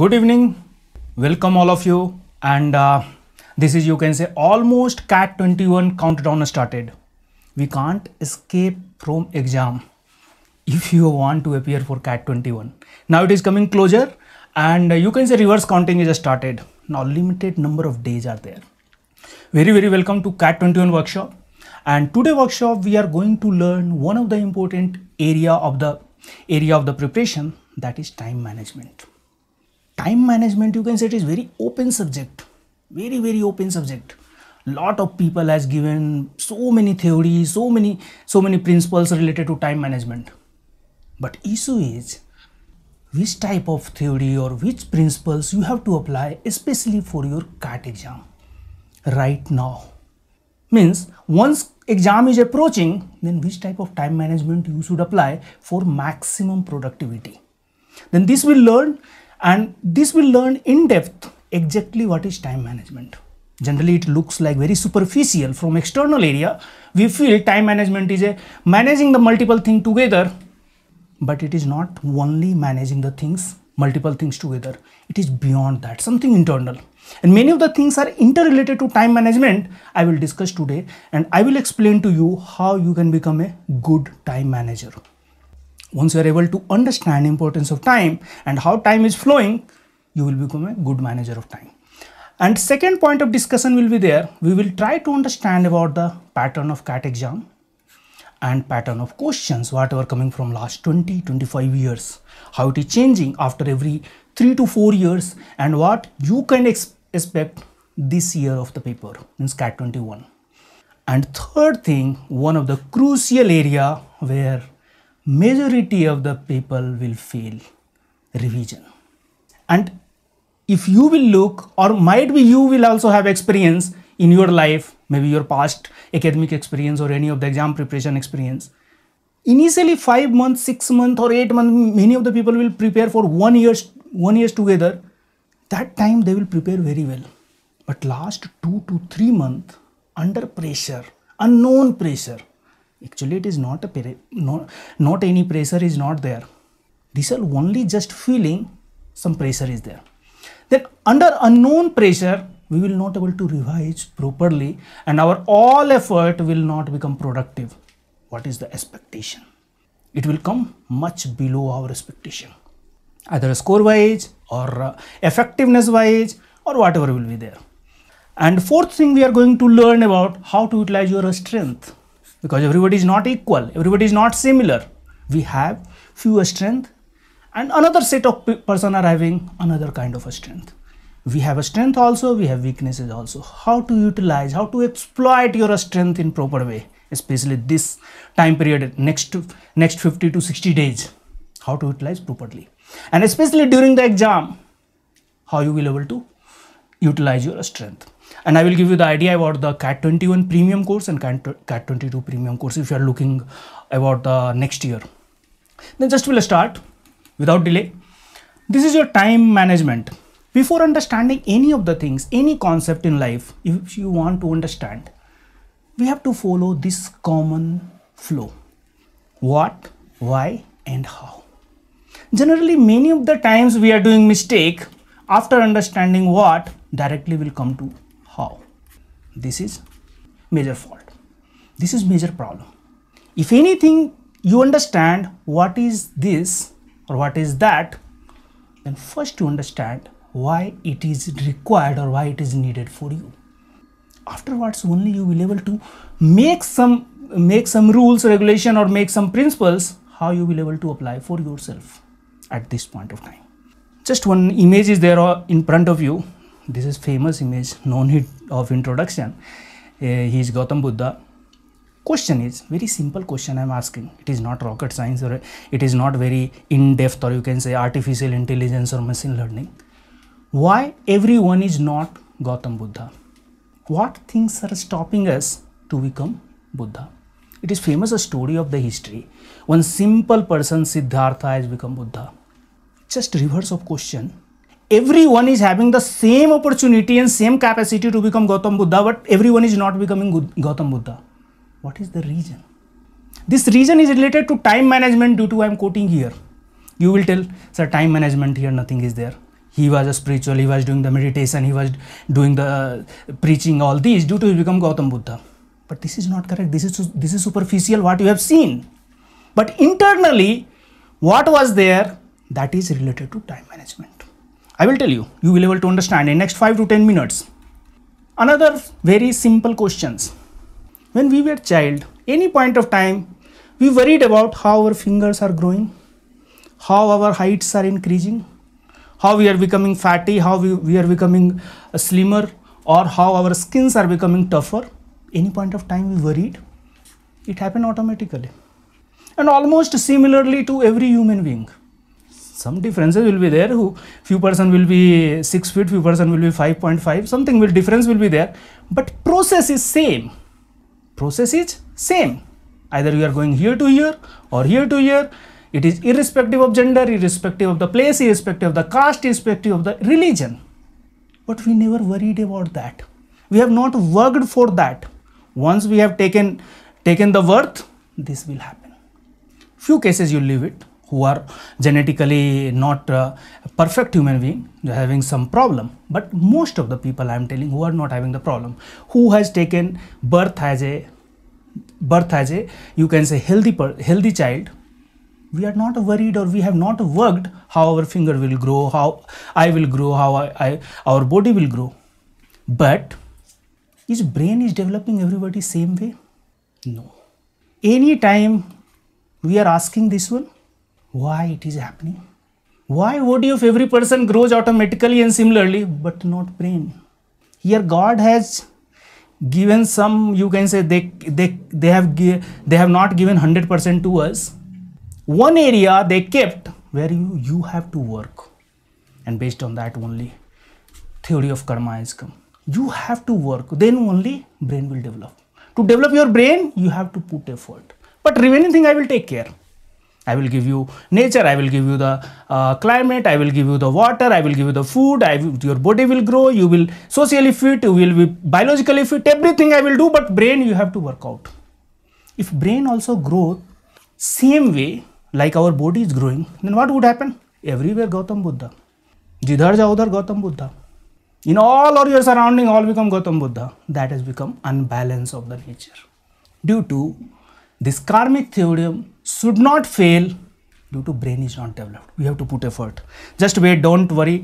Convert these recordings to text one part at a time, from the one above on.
good evening welcome all of you and uh, this is you can say almost cat 21 countdown started we can't escape from exam if you want to appear for cat 21 now it is coming closer and uh, you can say reverse counting is started now limited number of days are there very very welcome to cat 21 workshop and today workshop we are going to learn one of the important area of the area of the preparation that is time management time management you can say it is very open subject very very open subject lot of people has given so many theories so many so many principles related to time management but issue is which type of theory or which principles you have to apply especially for your CAT exam right now means once exam is approaching then which type of time management you should apply for maximum productivity then this will learn and this will learn in depth exactly what is time management generally it looks like very superficial from external area we feel time management is a managing the multiple thing together but it is not only managing the things multiple things together it is beyond that something internal and many of the things are interrelated to time management i will discuss today and i will explain to you how you can become a good time manager once you are able to understand importance of time and how time is flowing, you will become a good manager of time. And second point of discussion will be there. We will try to understand about the pattern of CAT exam and pattern of questions whatever coming from last 20 25 years how it is changing after every 3 to 4 years and what you can expect this year of the paper in CAT 21 and third thing one of the crucial area where majority of the people will fail revision and if you will look or might be you will also have experience in your life maybe your past academic experience or any of the exam preparation experience initially 5 months 6 months or 8 months many of the people will prepare for 1 years 1 years together that time they will prepare very well but last 2 to 3 months under pressure unknown pressure actually it is not a not, not any pressure is not there these are only just feeling some pressure is there then under unknown pressure we will not able to revise properly and our all effort will not become productive what is the expectation it will come much below our expectation either score wise or uh, effectiveness wise or whatever will be there and fourth thing we are going to learn about how to utilize your strength because everybody is not equal everybody is not similar we have fewer strength and another set of person are having another kind of a strength we have a strength also we have weaknesses also how to utilize how to exploit your strength in proper way especially this time period next next 50 to 60 days how to utilize properly and especially during the exam how you will able to utilize your strength and I will give you the idea about the CAT 21 premium course and CAT 22 premium course if you are looking about the next year. Then just we'll start without delay. This is your time management. Before understanding any of the things, any concept in life, if you want to understand, we have to follow this common flow. What, why and how. Generally, many of the times we are doing mistake after understanding what directly will come to this is major fault this is major problem if anything you understand what is this or what is that then first you understand why it is required or why it is needed for you afterwards only you will be able to make some make some rules regulation or make some principles how you will be able to apply for yourself at this point of time just one image is there uh, in front of you this is famous image no need of introduction uh, he is Gautam Buddha question is very simple question i'm asking it is not rocket science or it is not very in depth or you can say artificial intelligence or machine learning why everyone is not gautam buddha what things are stopping us to become buddha it is famous a story of the history one simple person siddhartha has become buddha just reverse of question everyone is having the same opportunity and same capacity to become Gautam Buddha, but everyone is not becoming Gautam Buddha. What is the reason? This reason is related to time management due to I am quoting here. You will tell, sir, time management here, nothing is there. He was a spiritual, he was doing the meditation, he was doing the uh, preaching, all these due to become Gautam Buddha. But this is not correct. This is this is superficial what you have seen. But internally, what was there that is related to time management I will tell you, you will be able to understand in next 5 to 10 minutes. Another very simple questions. When we were child, any point of time, we worried about how our fingers are growing, how our heights are increasing, how we are becoming fatty, how we, we are becoming uh, slimmer or how our skins are becoming tougher. Any point of time we worried, it happened automatically. And almost similarly to every human being some differences will be there who few person will be 6 feet few person will be 5.5 something will difference will be there but process is same process is same either you are going here to here or here to here it is irrespective of gender irrespective of the place irrespective of the caste irrespective of the religion but we never worried about that we have not worked for that once we have taken taken the worth this will happen few cases you leave it who are genetically not a uh, perfect human being having some problem but most of the people i am telling who are not having the problem who has taken birth as a birth as a you can say healthy healthy child we are not worried or we have not worked how our finger will grow how i will grow how I, I our body will grow but is brain is developing everybody same way no any time we are asking this one why it is happening why you of every person grows automatically and similarly but not brain here God has given some you can say they they they have they have not given 100% to us one area they kept where you you have to work and based on that only theory of karma has come you have to work then only brain will develop to develop your brain you have to put effort but remaining thing i will take care I will give you nature, I will give you the uh, climate, I will give you the water, I will give you the food, will, your body will grow, you will socially fit, you will be biologically fit, everything I will do, but brain you have to work out. If brain also grow same way like our body is growing, then what would happen? Everywhere Gautam Buddha. Jidhar Jaudhar Gautam Buddha. In all or your surrounding all become Gautam Buddha. That has become unbalance of the nature due to this karmic theorem should not fail due to brain is not developed we have to put effort just wait don't worry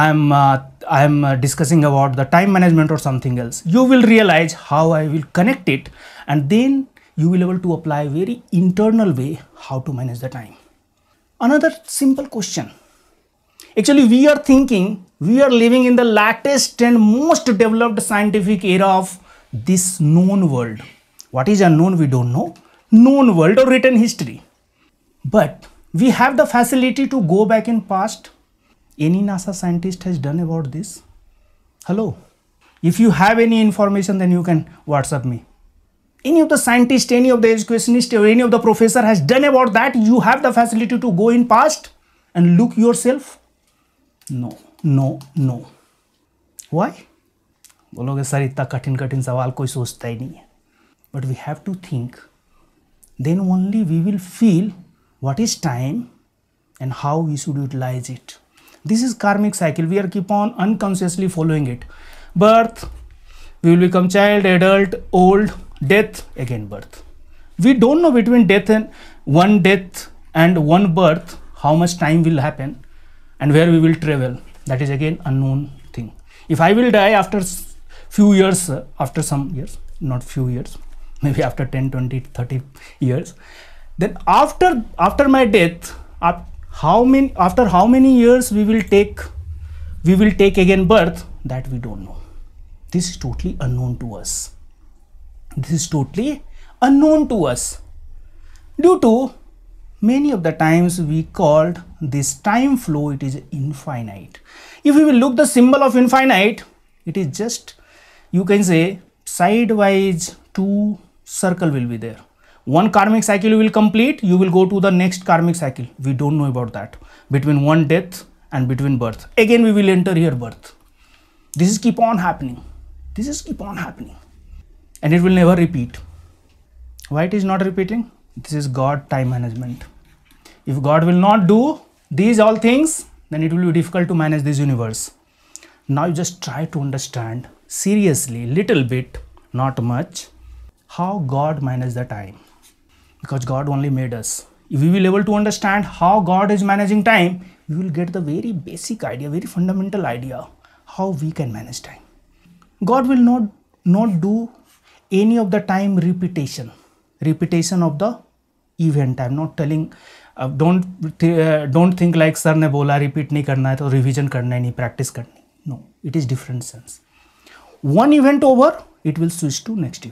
i am uh, i am uh, discussing about the time management or something else you will realize how i will connect it and then you will able to apply very internal way how to manage the time another simple question actually we are thinking we are living in the latest and most developed scientific era of this known world what is unknown we don't know known world or written history. But we have the facility to go back in past. Any NASA scientist has done about this? Hello? If you have any information, then you can WhatsApp me. Any of the scientist, any of the educationist, or any of the professor has done about that, you have the facility to go in past and look yourself? No, no, no. Why? बोलोगे we have to think सवाल कोई सोचता ही नहीं है then only we will feel what is time and how we should utilize it this is karmic cycle we are keep on unconsciously following it birth we will become child adult old death again birth we don't know between death and one death and one birth how much time will happen and where we will travel that is again unknown thing if i will die after few years uh, after some years not few years maybe after 10 20 30 years then after after my death how many after how many years we will take we will take again birth that we don't know this is totally unknown to us this is totally unknown to us due to many of the times we called this time flow it is infinite if we will look the symbol of infinite it is just you can say sideways two circle will be there one karmic cycle you will complete you will go to the next karmic cycle we don't know about that between one death and between birth again we will enter here birth this is keep on happening this is keep on happening and it will never repeat why it is not repeating this is god time management if god will not do these all things then it will be difficult to manage this universe now you just try to understand seriously little bit not much how God manages the time because God only made us. If we will able to understand how God is managing time, we will get the very basic idea, very fundamental idea how we can manage time. God will not not do any of the time repetition, repetition of the event. I'm not telling uh, Don't don't think like sir ने बोला repeat नहीं करना है तो revision करना ही नहीं practice करनी no it is different sense one event over it will switch to next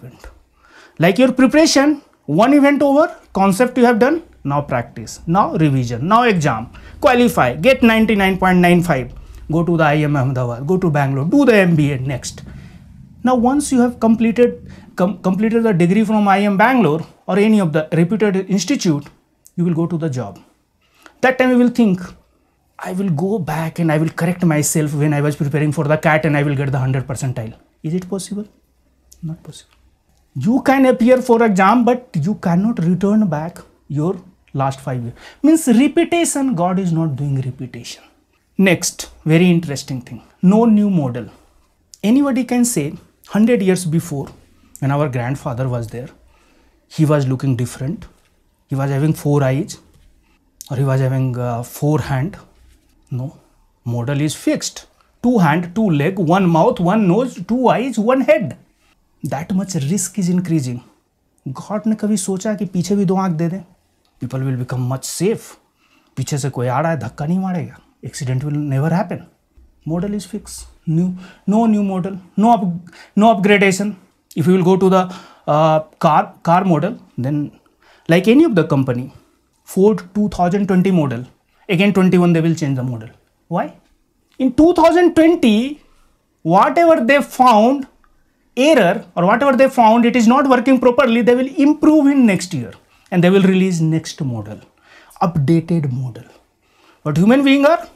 like your preparation one event over concept you have done now practice now revision now exam qualify get 99.95 go to the IIM Ahmedabad go to Bangalore do the MBA next now once you have completed com completed the degree from IIM Bangalore or any of the reputed institute you will go to the job that time you will think I will go back and I will correct myself when I was preparing for the CAT and I will get the 100 percentile is it possible not possible you can appear for exam but you cannot return back your last five years means repetition god is not doing repetition next very interesting thing no new model anybody can say 100 years before when our grandfather was there he was looking different he was having four eyes or he was having uh, four hand no model is fixed two hand two leg one mouth one nose two eyes one head that much risk is increasing God ने कभी सोचा कि पीछे भी दो आंख they then people will become much safe पीछे से कोई आ रहा है धक्का नहीं मारेगा accident will never happen model is fix new no new model no up no upgradation if you will go to the car car model then like any of the company Ford two thousand twenty model again twenty one they will change the model why in two thousand twenty whatever they found error or whatever they found it is not working properly they will improve in next year and they will release next model updated model but human being are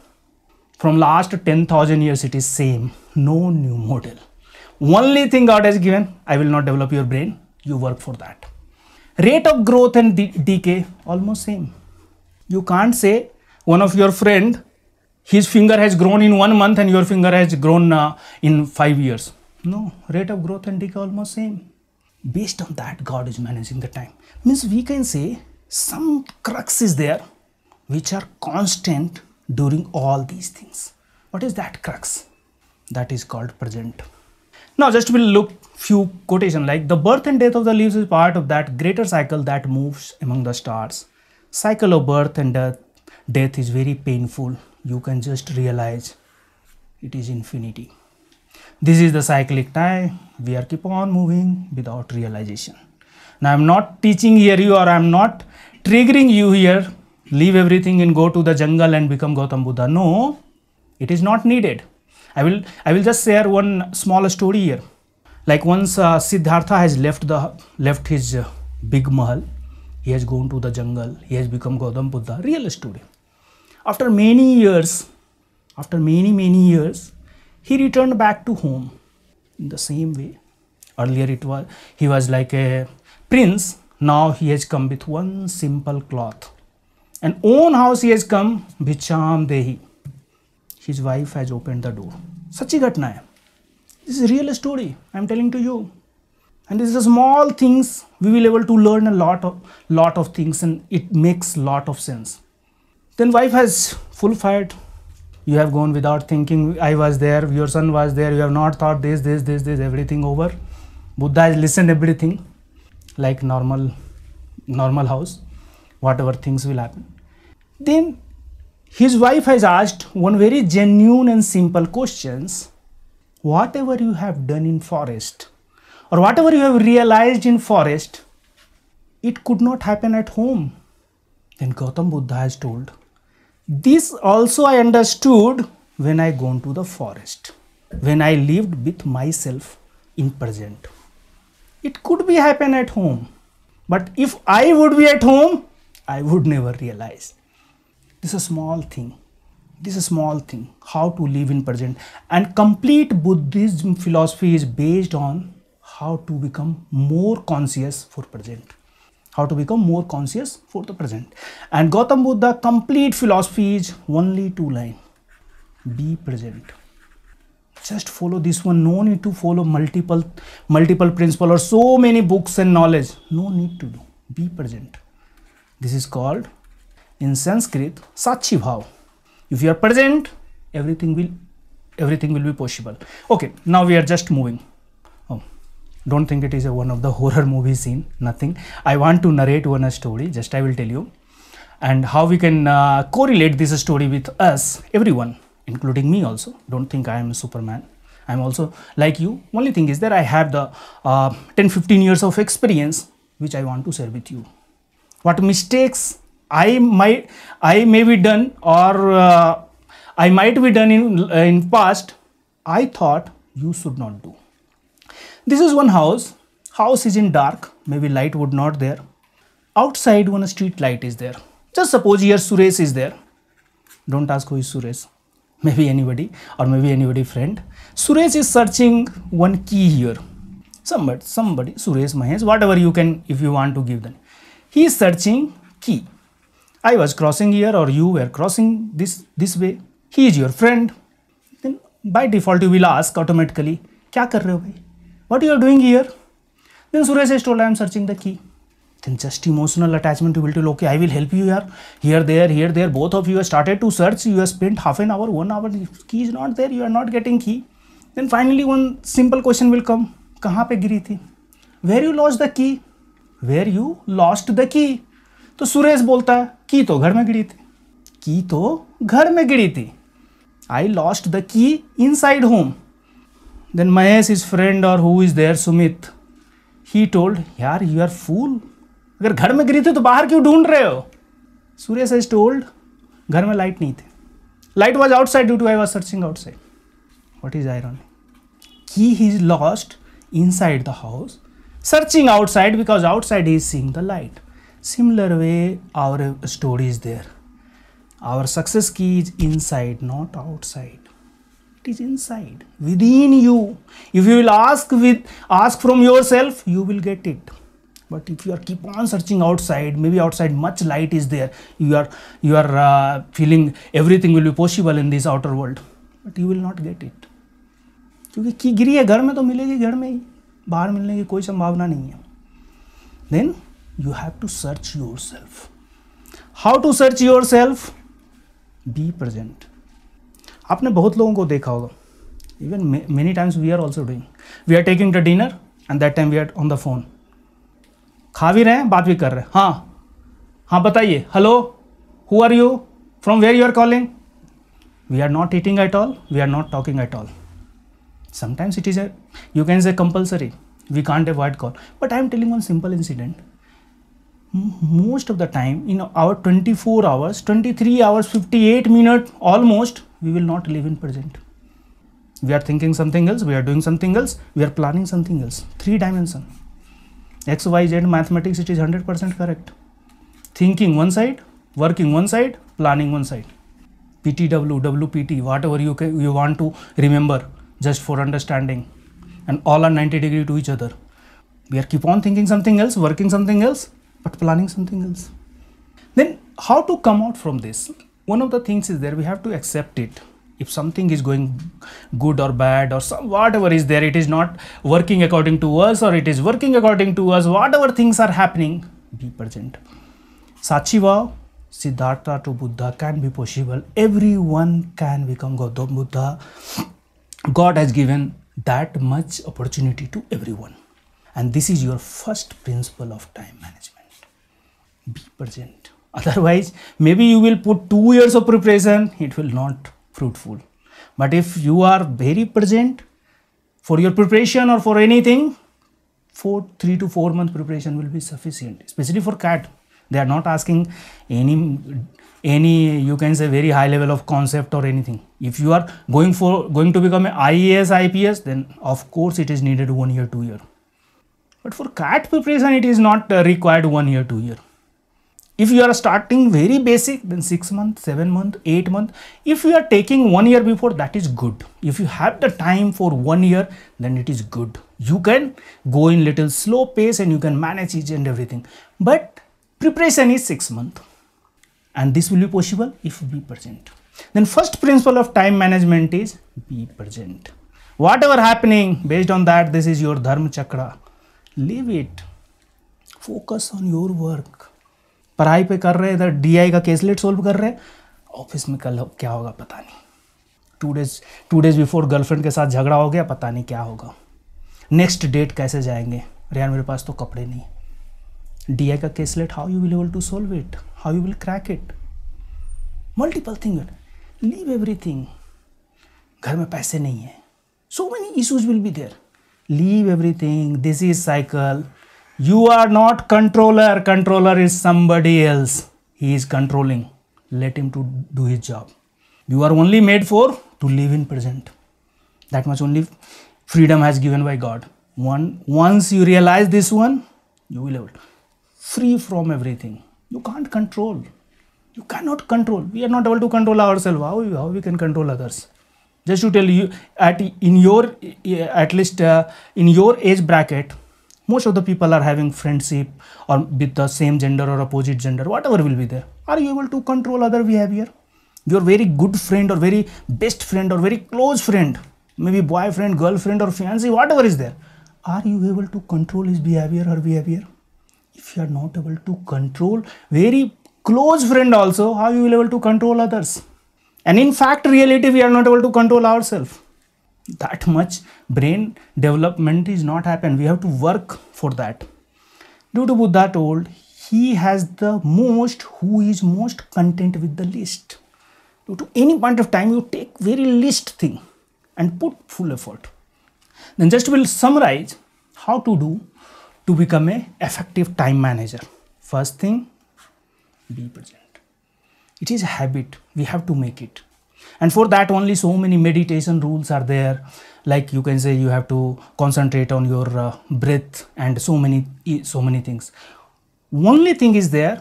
from last 10,000 years it is same no new model only thing God has given I will not develop your brain you work for that rate of growth and decay almost same you can't say one of your friend his finger has grown in one month and your finger has grown uh, in five years no, rate of growth and decay almost same. Based on that, God is managing the time. Means we can say some crux is there which are constant during all these things. What is that crux? That is called present. Now just we'll look few quotation like the birth and death of the leaves is part of that greater cycle that moves among the stars. Cycle of birth and death, death is very painful. You can just realize it is infinity. This is the cyclic time. We are keep on moving without realization. Now I'm not teaching here you or I'm not triggering you here. Leave everything and go to the jungle and become Gautam Buddha. No, it is not needed. I will I will just share one small story here. Like once uh, Siddhartha has left the left his uh, big mahal, he has gone to the jungle. He has become Gautam Buddha. Real story. After many years, after many many years, he returned back to home in the same way. Earlier it was he was like a prince, now he has come with one simple cloth. And own house he has come, Bicham Dehi. His wife has opened the door. Sachi ghatna hai. This is a real story I am telling to you. And is a small things we will able to learn a lot of lot of things and it makes lot of sense. Then wife has full fired you have gone without thinking i was there your son was there you have not thought this this this this everything over buddha has listened everything like normal normal house whatever things will happen then his wife has asked one very genuine and simple questions whatever you have done in forest or whatever you have realized in forest it could not happen at home then gautam buddha has told this also I understood when I gone to the forest, when I lived with myself in present. It could be happen at home, but if I would be at home, I would never realize. This is a small thing. This is a small thing, how to live in present. And complete Buddhism philosophy is based on how to become more conscious for present how to become more conscious for the present. And Gautam Buddha complete philosophy is only two line, be present. Just follow this one, no need to follow multiple, multiple principle or so many books and knowledge, no need to do, be present. This is called in Sanskrit, Sachi Bhav. If you are present, everything will, everything will be possible. Okay, now we are just moving don't think it is a, one of the horror movie scene nothing i want to narrate one story just i will tell you and how we can uh, correlate this story with us everyone including me also don't think i am superman i'm also like you only thing is that i have the uh, 10 15 years of experience which i want to share with you what mistakes i might i may be done or uh, i might be done in in past i thought you should not do this is one house. House is in dark. Maybe light would not there. Outside one street light is there. Just suppose here Suresh is there. Don't ask who is Suresh. Maybe anybody or maybe anybody friend. Suresh is searching one key here. Somebody, somebody, Suresh Mahesh, whatever you can, if you want to give them. He is searching key. I was crossing here or you were crossing this, this way. He is your friend. Then by default you will ask automatically, Kya kar रहे हो what you are doing here then suresh has told i am searching the key then just emotional attachment you will tell okay i will help you here here there here there both of you have started to search you have spent half an hour one hour the key is not there you are not getting key then finally one simple question will come kahan pe giri thi where you lost the key where you lost the key तो सुरेश बोलता है की तो घर में गिरी थी की तो घर में गिरी थी आई lost the key inside home then Mahesh is friend और who is there Sumit he told यार यू आर फूल अगर घर में गिरी थी तो बाहर क्यों ढूंढ रहे हो सूर्य इज टोल्ड घर में लाइट नहीं थी light was outside due to I was searching outside what is key he is lost inside the house searching outside because outside is seeing the light similar way our story is there our success key is inside not outside it is inside within you if you will ask with ask from yourself you will get it but if you are keep on searching outside maybe outside much light is there you are you are uh, feeling everything will be possible in this outer world but you will not get it kyunki ki giri hai ghar mein to milegi ghar mein hi bahar milne ki koi sambhavna nahi hai then you have to search yourself how to search yourself be present आपने बहुत लोगों को देखा होगा even many times we are also doing we are taking the dinner and that time we are on the phone खा भी रहे हैं बात भी कर रहे हैं हाँ हाँ बताइए hello who are you from where you are calling we are not eating at all we are not talking at all sometimes it is a you can say compulsory we can't avoid call but I am telling one simple incident most of the time in our 24 hours 23 hours 58 minutes almost we will not live in present we are thinking something else we are doing something else we are planning something else three dimension x y z mathematics it is 100% correct thinking one side working one side planning one side ptw wpt whatever you can, you want to remember just for understanding and all are 90 degree to each other we are keep on thinking something else working something else but planning something else. Then how to come out from this? One of the things is there we have to accept it. If something is going good or bad or some, whatever is there, it is not working according to us or it is working according to us, whatever things are happening, be present. Sachiva, Siddhartha to Buddha can be possible. Everyone can become Gautam Buddha. God has given that much opportunity to everyone. And this is your first principle of time management be present otherwise maybe you will put two years of preparation it will not fruitful but if you are very present for your preparation or for anything four three to four month preparation will be sufficient especially for cat they are not asking any any you can say very high level of concept or anything if you are going for going to become an ies ips then of course it is needed one year two year but for cat preparation it is not uh, required one year two year if you are starting very basic then six month seven month eight month if you are taking one year before that is good if you have the time for one year then it is good you can go in little slow pace and you can manage each and everything but preparation is six month and this will be possible if be present then first principle of time management is be present whatever happening based on that this is your dharma chakra leave it focus on your work पढ़ाई पे कर रहे हैं इधर DI का caselet solve कर रहे हैं ऑफिस में कल क्या होगा पता नहीं two days two days before girlfriend के साथ झगड़ा हो गया पता नहीं क्या होगा नेक्स्ट डेट कैसे जाएंगे रेहान मेरे पास तो कपड़े नहीं डी का caselet how you will able to solve it how you will crack it multiple thing leave everything घर में पैसे नहीं है so many issues will be there leave everything this is cycle You are not controller. Controller is somebody else. He is controlling. Let him to do his job. You are only made for to live in present. That much only freedom has given by God. One once you realize this one, you will have free from everything. You can't control. You cannot control. We are not able to control ourselves. How, how we can control others? Just to tell you, at in your at least uh, in your age bracket, most of the people are having friendship or with the same gender or opposite gender whatever will be there are you able to control other behavior your very good friend or very best friend or very close friend maybe boyfriend girlfriend or fiancé whatever is there are you able to control his behavior or behavior if you are not able to control very close friend also how you will able to control others and in fact reality we are not able to control ourselves that much brain development is not happen we have to work for that due to buddha told he has the most who is most content with the least due to any point of time you take very least thing and put full effort then just will summarize how to do to become a effective time manager first thing be present it is a habit we have to make it and for that only so many meditation rules are there like you can say you have to concentrate on your uh, breath and so many so many things only thing is there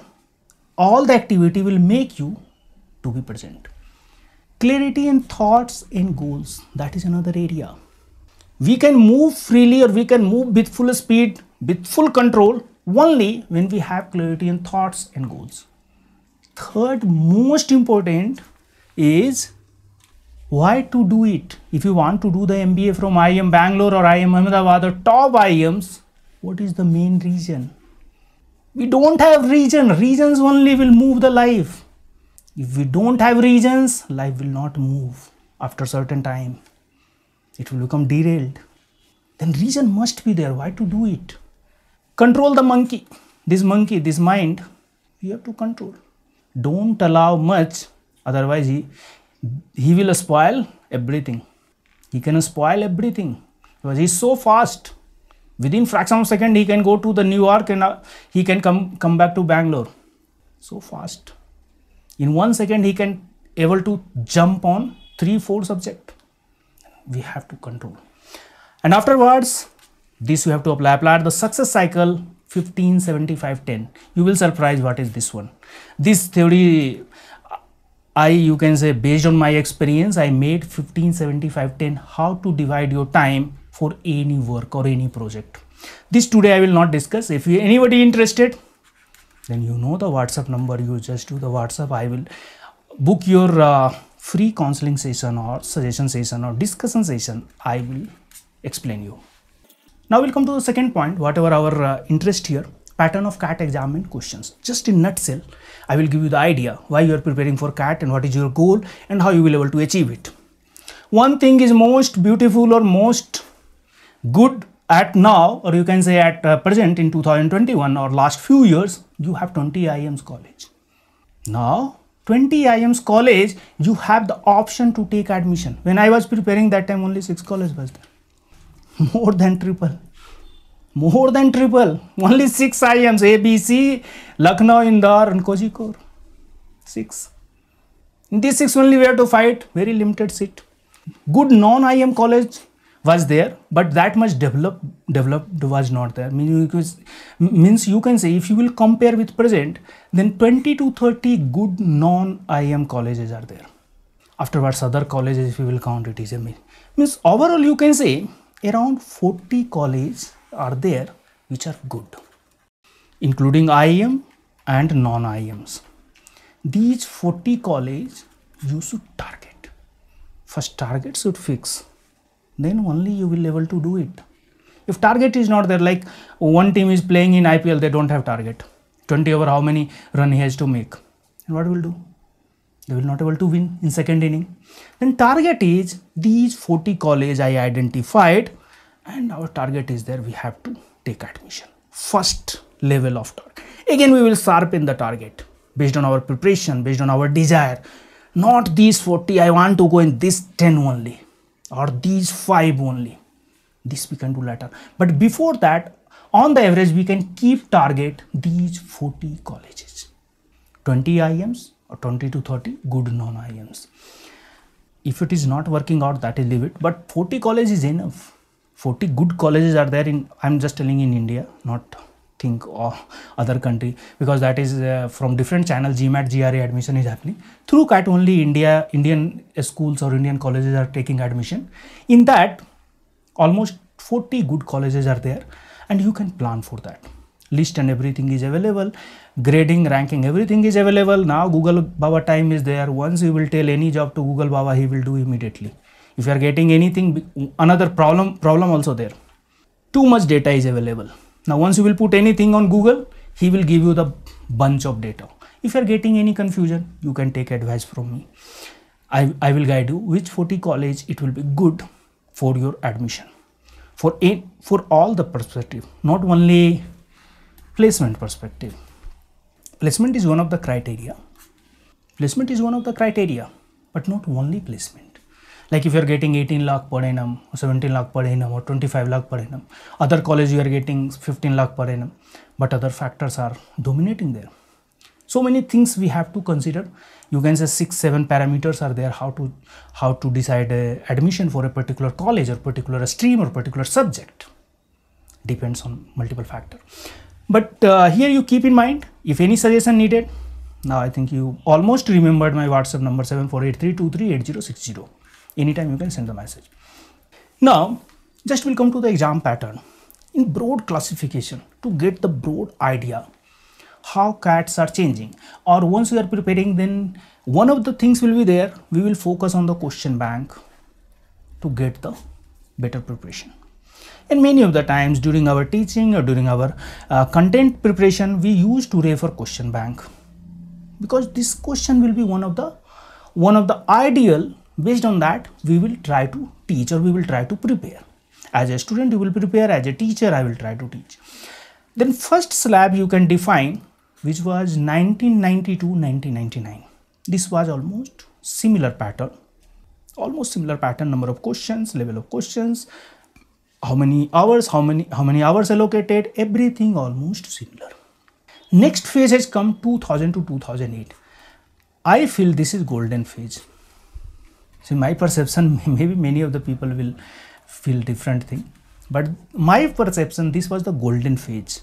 all the activity will make you to be present clarity in thoughts and goals that is another area we can move freely or we can move with full speed with full control only when we have clarity in thoughts and goals third most important is why to do it? If you want to do the MBA from IIM Bangalore or IIM Ahmedabad, the top IIMs, what is the main reason? We don't have reason. Regions only will move the life. If we don't have regions, life will not move after certain time. It will become derailed. Then reason must be there. Why to do it? Control the monkey. This monkey, this mind, you have to control. Don't allow much. Otherwise, he will spoil everything. He can spoil everything because he's so fast. Within fraction of a second, he can go to the New York and uh, he can come come back to Bangalore. So fast. In one second, he can able to jump on three four subject. We have to control. And afterwards, this you have to apply. Apply the success cycle 15 75 10 you will surprise what is this one this theory I, you can say based on my experience, I made 15, 75, 10, how to divide your time for any work or any project. This today I will not discuss. If you anybody interested, then you know the WhatsApp number, you just do the WhatsApp. I will book your uh, free counseling session or suggestion session or discussion session. I will explain you. Now we'll come to the second point, whatever our uh, interest here pattern of CAT examined questions. Just in nutshell, I will give you the idea why you are preparing for CAT and what is your goal and how you will able to achieve it. One thing is most beautiful or most good at now or you can say at uh, present in 2021 or last few years, you have 20 IMs college. Now 20 IMs college, you have the option to take admission. When I was preparing that time only 6 college was there. More than triple more than triple. Only six IMs ABC, Lucknow, Indore, and Kozhikode. Six. In these six only we have to fight, very limited seat. Good non-IM college was there, but that much developed developed was not there. Means means you can say if you will compare with present, then 20 to 30 good non-IM colleges are there. Afterwards, other colleges if you will count it is a mean. Means overall you can say around 40 colleges are there which are good, including IIM and non-IIMs. These 40 colleges you should target. First target should fix, then only you will be able to do it. If target is not there, like one team is playing in IPL, they don't have target. 20 over how many run he has to make. And what will do? they will not able to win in second inning. Then target is these 40 colleges I identified and our target is there we have to take admission first level of target again we will sharpen the target based on our preparation based on our desire not these 40 i want to go in this 10 only or these 5 only this we can do later but before that on the average we can keep target these 40 colleges 20 ims or 20 to 30 good non ims if it is not working out that is leave it but 40 colleges is enough 40 good colleges are there in i'm just telling in india not think or other country because that is uh, from different channel gmat gra admission is happening through cat only india indian schools or indian colleges are taking admission in that almost 40 good colleges are there and you can plan for that list and everything is available grading ranking everything is available now google baba time is there once you will tell any job to google baba he will do immediately if you are getting anything another problem problem also there too much data is available now once you will put anything on google he will give you the bunch of data if you are getting any confusion you can take advice from me i, I will guide you which 40 college it will be good for your admission for a, for all the perspective not only placement perspective placement is one of the criteria placement is one of the criteria but not only placement like if you're getting 18 lakh per annum or 17 lakh per annum or 25 lakh per annum other college you are getting 15 lakh per annum but other factors are dominating there so many things we have to consider you can say six seven parameters are there how to how to decide admission for a particular college or particular stream or particular subject depends on multiple factor but uh, here you keep in mind if any suggestion needed now i think you almost remembered my whatsapp number 7483238060 anytime you can send the message now just we'll come to the exam pattern in broad classification to get the broad idea how cats are changing or once we are preparing then one of the things will be there we will focus on the question bank to get the better preparation and many of the times during our teaching or during our uh, content preparation we use to refer question bank because this question will be one of the one of the ideal based on that we will try to teach or we will try to prepare as a student you will prepare as a teacher i will try to teach then first slab you can define which was 1992-1999 this was almost similar pattern almost similar pattern number of questions level of questions how many hours how many how many hours allocated everything almost similar next phase has come 2000 to 2008 i feel this is golden phase so my perception, maybe many of the people will feel different thing, but my perception, this was the golden phase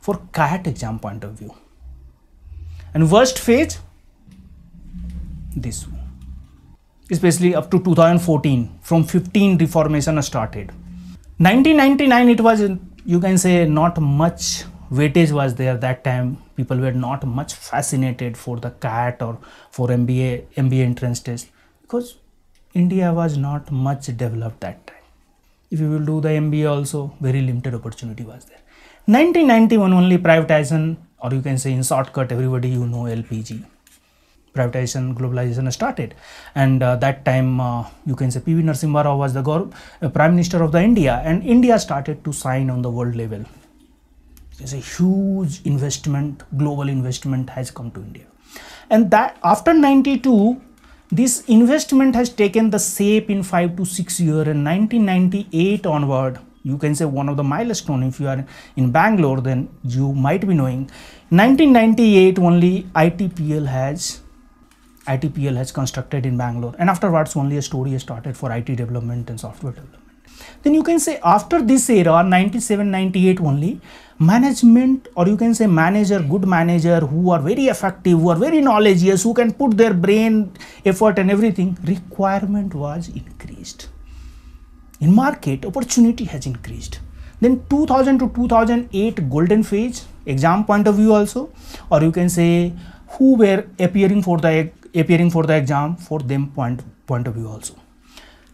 for CAT exam point of view. And worst phase, this one, especially up to 2014, from 15 reformation started. 1999, it was, you can say not much weightage was there that time people were not much fascinated for the cat or for mba mba entrance test because India was not much developed that time. If you will do the MBA also, very limited opportunity was there. 1991 only privatization or you can say in shortcut everybody you know LPG. Privatization, globalization started and uh, that time uh, you can say PV Narasimha Rao was the uh, Prime Minister of the India and India started to sign on the world level. There's a huge investment, global investment has come to India. And that after 92 this investment has taken the shape in five to six years in 1998 onward. You can say one of the milestone if you are in Bangalore, then you might be knowing. 1998 only ITPL has ITPL has constructed in Bangalore and afterwards only a story started for IT development and software development then you can say after this era 97 98 only management or you can say manager good manager who are very effective who are very knowledgeous who can put their brain effort and everything requirement was increased in market opportunity has increased then 2000 to 2008 golden phase exam point of view also or you can say who were appearing for the appearing for the exam for them point point of view also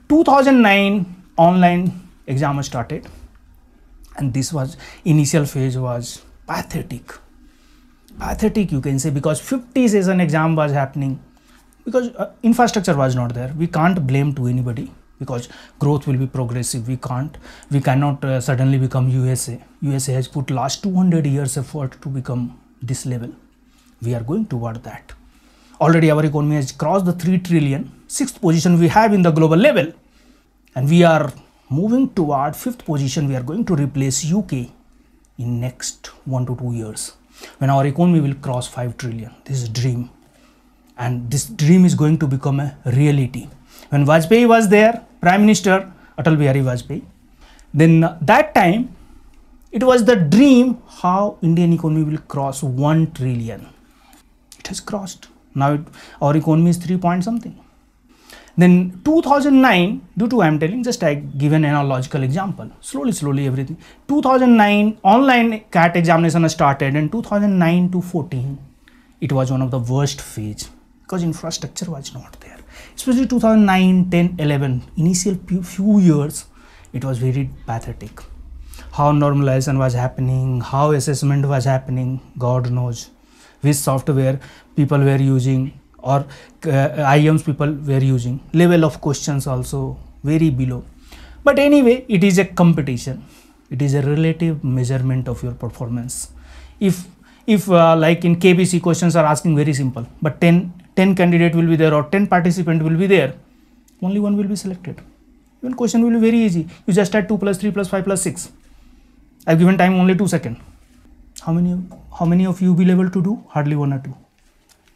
2009 online exam started and this was initial phase was pathetic pathetic you can say because 50 session exam was happening because uh, infrastructure was not there we can't blame to anybody because growth will be progressive we can't we cannot uh, suddenly become usa usa has put last 200 years effort to become this level we are going toward that already our economy has crossed the 3 trillion sixth position we have in the global level and we are moving toward fifth position we are going to replace UK in next one to two years when our economy will cross 5 trillion this is dream and this dream is going to become a reality when Vajpayee was there Prime Minister Atal Bihari Vajpayee then that time it was the dream how Indian economy will cross 1 trillion it has crossed now it, our economy is 3 point something then 2009, due to I'm telling, just I give an analogical example. Slowly, slowly everything. 2009, online CAT examination started and 2009 to 14, it was one of the worst phase because infrastructure was not there. Especially 2009, 10, 11, initial few years, it was very pathetic. How normalization was happening, how assessment was happening, God knows. Which software people were using, or uh, IEMs people were using. Level of questions also very below. But anyway, it is a competition. It is a relative measurement of your performance. If if uh, like in KBC questions are asking very simple, but 10, 10 candidate will be there or 10 participant will be there, only one will be selected. Even question will be very easy. You just add 2 plus 3 plus 5 plus 6. I've given time only 2 seconds. How many, how many of you will be able to do? Hardly one or two.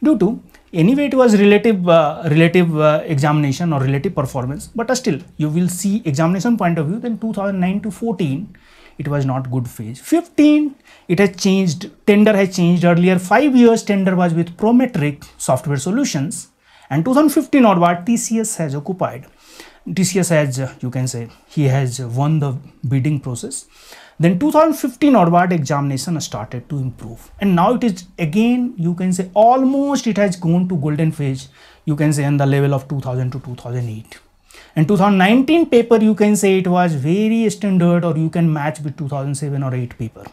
Due to anyway it was relative uh, relative uh, examination or relative performance but uh, still you will see examination point of view then 2009 to 14 it was not good phase 15 it has changed tender has changed earlier five years tender was with prometric software solutions and 2015 what tcs has occupied tcs has uh, you can say he has won the bidding process then 2015 onward examination started to improve and now it is again you can say almost it has gone to golden phase you can say in the level of 2000 to 2008 and 2019 paper you can say it was very standard or you can match with 2007 or 8 paper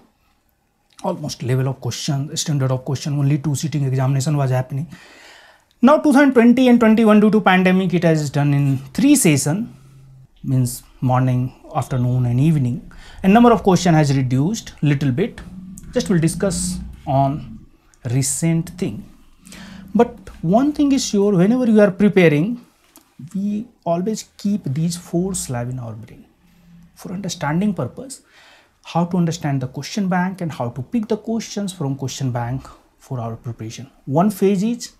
almost level of question standard of question only two sitting examination was happening now 2020 and 21 due to pandemic it has done in three session means morning afternoon and evening and number of question has reduced little bit just we'll discuss on recent thing but one thing is sure whenever you are preparing we always keep these four slab in our brain for understanding purpose how to understand the question bank and how to pick the questions from question bank for our preparation one phase is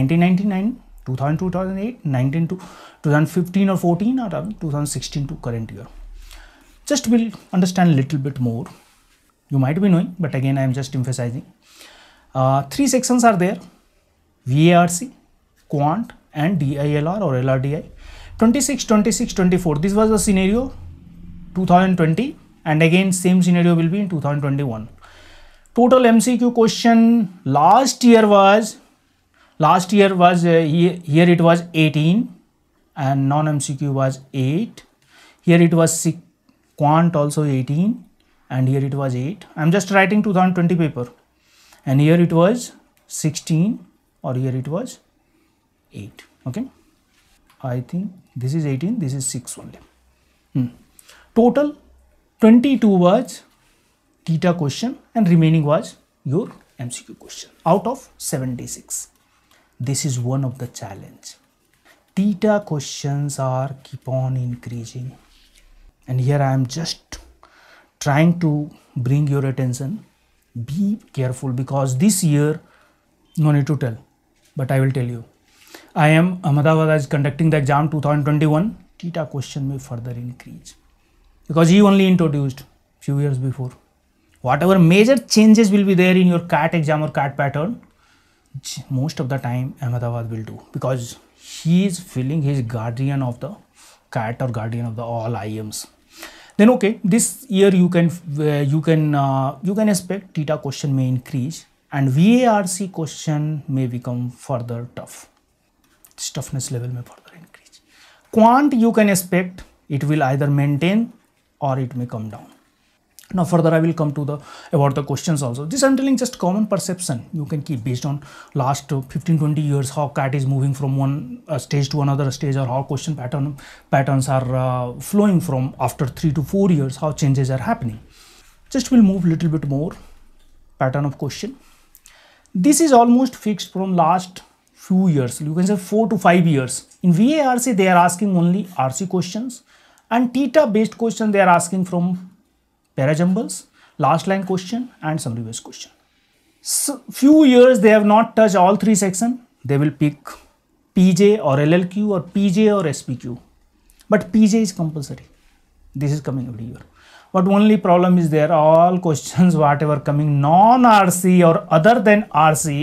1999 2000 2008 19 to 2015 or 14 or 2016 to current year just we'll understand a little bit more you might be knowing but again i am just emphasizing uh, three sections are there varc quant and dilr or lrdi 26 26 24 this was the scenario 2020 and again same scenario will be in 2021 total mcq question last year was last year was uh, here, here it was 18 and non mcq was 8 here it was 6 quant also 18 and here it was 8 i'm just writing 2020 paper and here it was 16 or here it was 8 okay i think this is 18 this is 6 only hmm. total 22 was theta question and remaining was your mcq question out of 76 this is one of the challenge theta questions are keep on increasing and here I am just trying to bring your attention be careful because this year no need to tell but I will tell you I am Ahmedabad is conducting the exam 2021 theta question may further increase because he only introduced few years before whatever major changes will be there in your CAT exam or CAT pattern most of the time Ahmedabad will do because he is feeling his guardian of the cat or guardian of the all IMs then okay this year you can uh, you can uh, you can expect theta question may increase and VARC question may become further tough toughness level may further increase quant you can expect it will either maintain or it may come down now further I will come to the about the questions also. This I'm telling just common perception you can keep based on last 15-20 years how cat is moving from one uh, stage to another stage or how question pattern patterns are uh, flowing from after three to four years how changes are happening. Just we'll move little bit more pattern of question. This is almost fixed from last few years you can say four to five years. In VARC they are asking only RC questions and theta based question they are asking from parajumbles, last line question and summary based question. So, few years they have not touched all three section. They will pick PJ or LLQ or PJ or SPQ. But PJ is compulsory. This is coming every year. But only problem is there all questions whatever coming non-RC or other than RC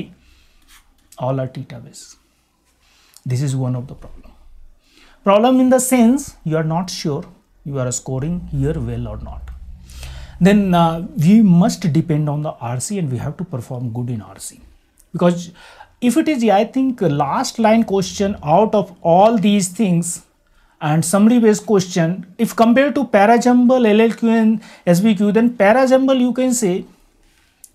all are theta based. This is one of the problem. Problem in the sense you are not sure you are scoring here well or not then uh, we must depend on the RC and we have to perform good in RC. Because if it is, I think, uh, last line question out of all these things and summary based question, if compared to Parajumble, LLQ and SBQ, then Parajumble you can say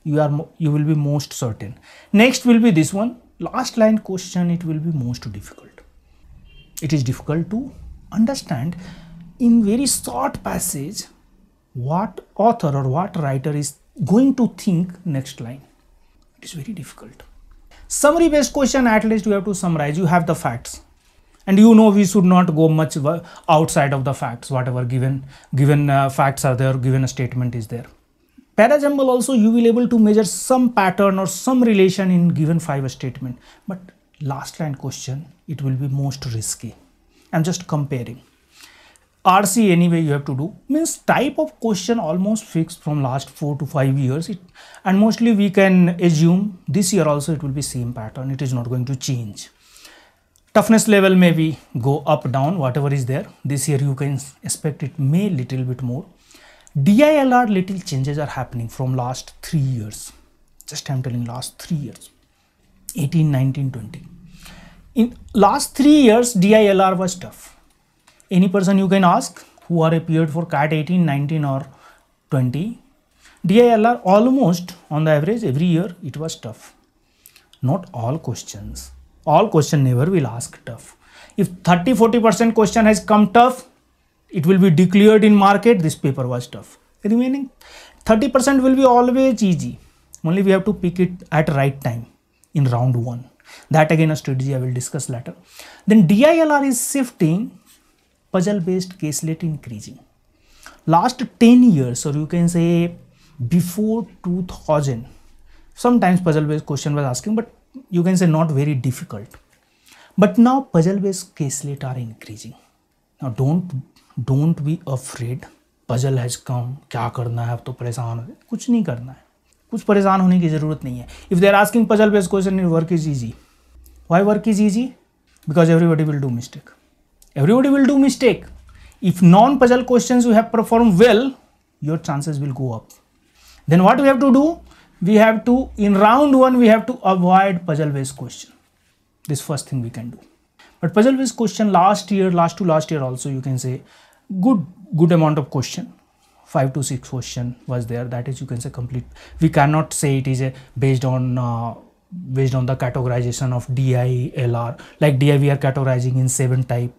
you are you will be most certain. Next will be this one, last line question, it will be most difficult. It is difficult to understand in very short passage what author or what writer is going to think next line. It is very difficult. Summary based question at least you have to summarize, you have the facts. And you know we should not go much outside of the facts, whatever given, given uh, facts are there, given a statement is there. Parajumble also you will able to measure some pattern or some relation in given five statement. But last line question, it will be most risky. I'm just comparing. RC anyway you have to do means type of question almost fixed from last four to five years it, and mostly we can assume this year also it will be same pattern it is not going to change toughness level may be go up down whatever is there this year you can expect it may little bit more DILR little changes are happening from last three years just I'm telling last three years 18 19 20 in last three years DILR was tough any person you can ask who are appeared for cat 18 19 or 20 dilr almost on the average every year it was tough not all questions all question never will ask tough if 30 40 percent question has come tough it will be declared in market this paper was tough remaining 30 percent will be always easy only we have to pick it at right time in round one that again a strategy i will discuss later then dilr is shifting puzzle based caselet increasing last ten years और you can say before two thousand sometimes puzzle based question was asking but you can say not very difficult but now puzzle based caselet are increasing now don't don't be afraid puzzle has come क्या करना है अब तो परेशान हो कुछ नहीं करना है कुछ परेशान होने की जरूरत नहीं है if they are asking puzzle based question in work is easy why work is easy because everybody will do mistake everybody will do mistake if non-puzzle questions you have performed well your chances will go up then what we have to do we have to in round one we have to avoid puzzle based question this first thing we can do but puzzle based question last year last to last year also you can say good good amount of question five to six question was there that is you can say complete we cannot say it is a based on uh, based on the categorization of DI LR like DI we are categorizing in seven type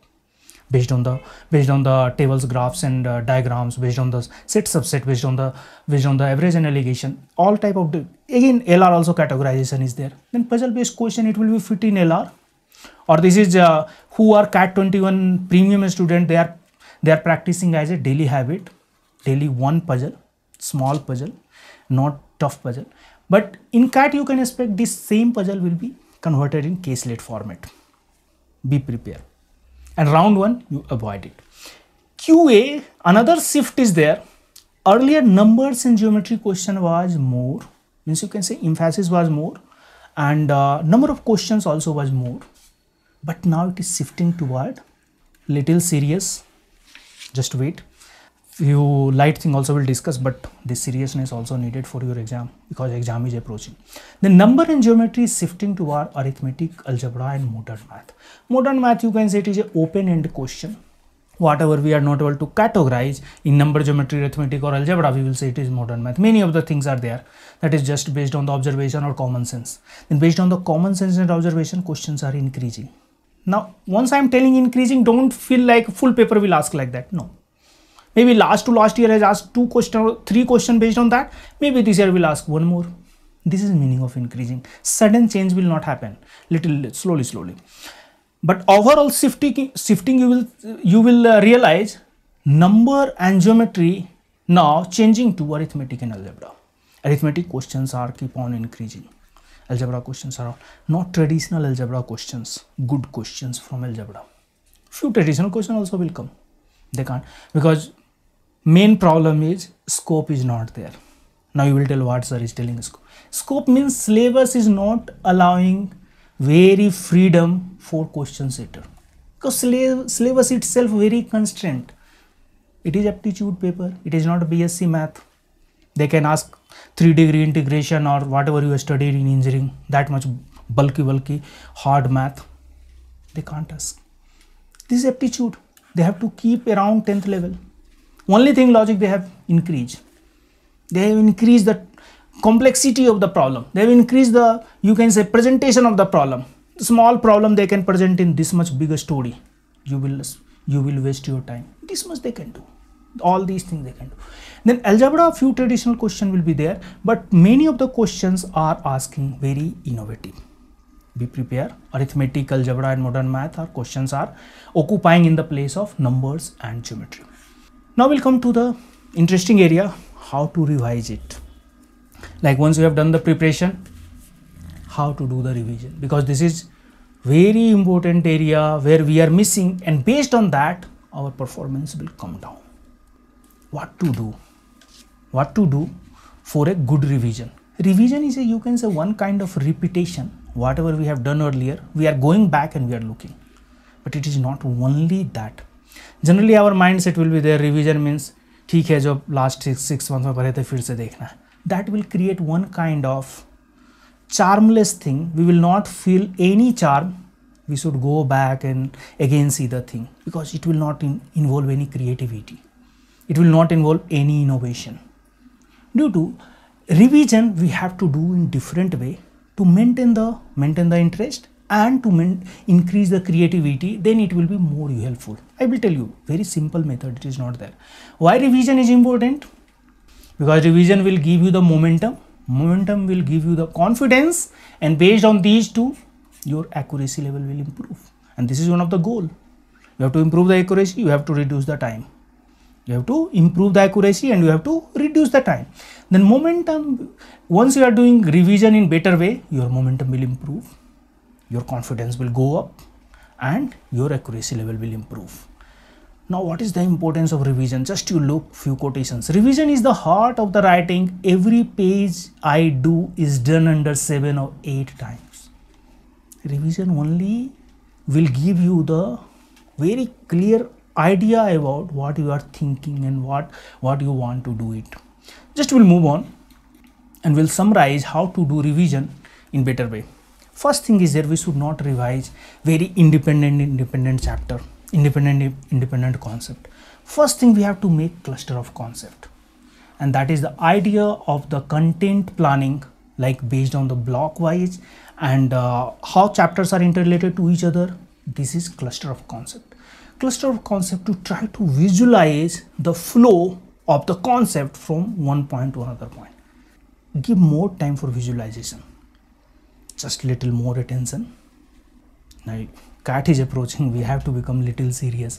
based on the based on the tables graphs and uh, diagrams based on the set subset based on the based on the average and allegation all type of again lr also categorization is there then puzzle based question it will be fit in lr or this is uh, who are cat 21 premium student they are they are practicing as a daily habit daily one puzzle small puzzle not tough puzzle but in cat you can expect this same puzzle will be converted in caselet format be prepared and round one you avoid it. QA, another shift is there. Earlier numbers in geometry question was more, means you can say emphasis was more and uh, number of questions also was more. But now it is shifting toward little serious, just wait few light thing also we'll discuss but this seriousness also needed for your exam because exam is approaching the number in geometry is shifting toward arithmetic algebra and modern math modern math you can say it is an open-end question whatever we are not able to categorize in number geometry arithmetic or algebra we will say it is modern math many of the things are there that is just based on the observation or common sense then based on the common sense and observation questions are increasing now once i am telling increasing don't feel like full paper will ask like that no Maybe last to last year has asked two question or three question based on that. Maybe this year will ask one more. This is meaning of increasing. Sudden change will not happen. Little slowly, slowly. But overall shifting, shifting you will you will uh, realize number and geometry now changing to arithmetic and algebra. Arithmetic questions are keep on increasing. Algebra questions are not traditional algebra questions. Good questions from algebra few traditional question also will come they can't because main problem is scope is not there now you will tell what sir is telling scope scope means syllabus is not allowing very freedom for question setter because syllabus itself very constrained it is aptitude paper it is not bsc math they can ask 3 degree integration or whatever you studied in engineering that much bulky bulky hard math they can't ask this aptitude they have to keep around 10th level only thing logic they have increased they have increased the complexity of the problem they have increased the you can say presentation of the problem small problem they can present in this much bigger story you will you will waste your time this much they can do all these things they can do then algebra a few traditional question will be there but many of the questions are asking very innovative be prepared arithmetic algebra and modern math are questions are occupying in the place of numbers and geometry now we'll come to the interesting area, how to revise it. Like once you have done the preparation, how to do the revision because this is very important area where we are missing and based on that our performance will come down. What to do? What to do for a good revision? Revision is a you can say one kind of repetition whatever we have done earlier we are going back and we are looking but it is not only that generally our mindset will be there revision means ठीक है जो last six month में भरे थे फिर से देखना है that will create one kind of charmless thing we will not feel any charm we should go back and again see the thing because it will not involve any creativity it will not involve any innovation due to revision we have to do in different way to maintain the maintain the interest and to increase the creativity then it will be more helpful i will tell you very simple method it is not there why revision is important because revision will give you the momentum momentum will give you the confidence and based on these two your accuracy level will improve and this is one of the goal you have to improve the accuracy you have to reduce the time you have to improve the accuracy and you have to reduce the time then momentum once you are doing revision in better way your momentum will improve your confidence will go up and your accuracy level will improve now what is the importance of revision just you look few quotations revision is the heart of the writing every page i do is done under seven or eight times revision only will give you the very clear idea about what you are thinking and what what you want to do it just we'll move on and we'll summarize how to do revision in better way first thing is that we should not revise very independent independent chapter independent independent concept first thing we have to make cluster of concept and that is the idea of the content planning like based on the block wise and uh, how chapters are interrelated to each other this is cluster of concept cluster of concept to try to visualize the flow of the concept from one point to another point give more time for visualization just little more attention now cat is approaching we have to become little serious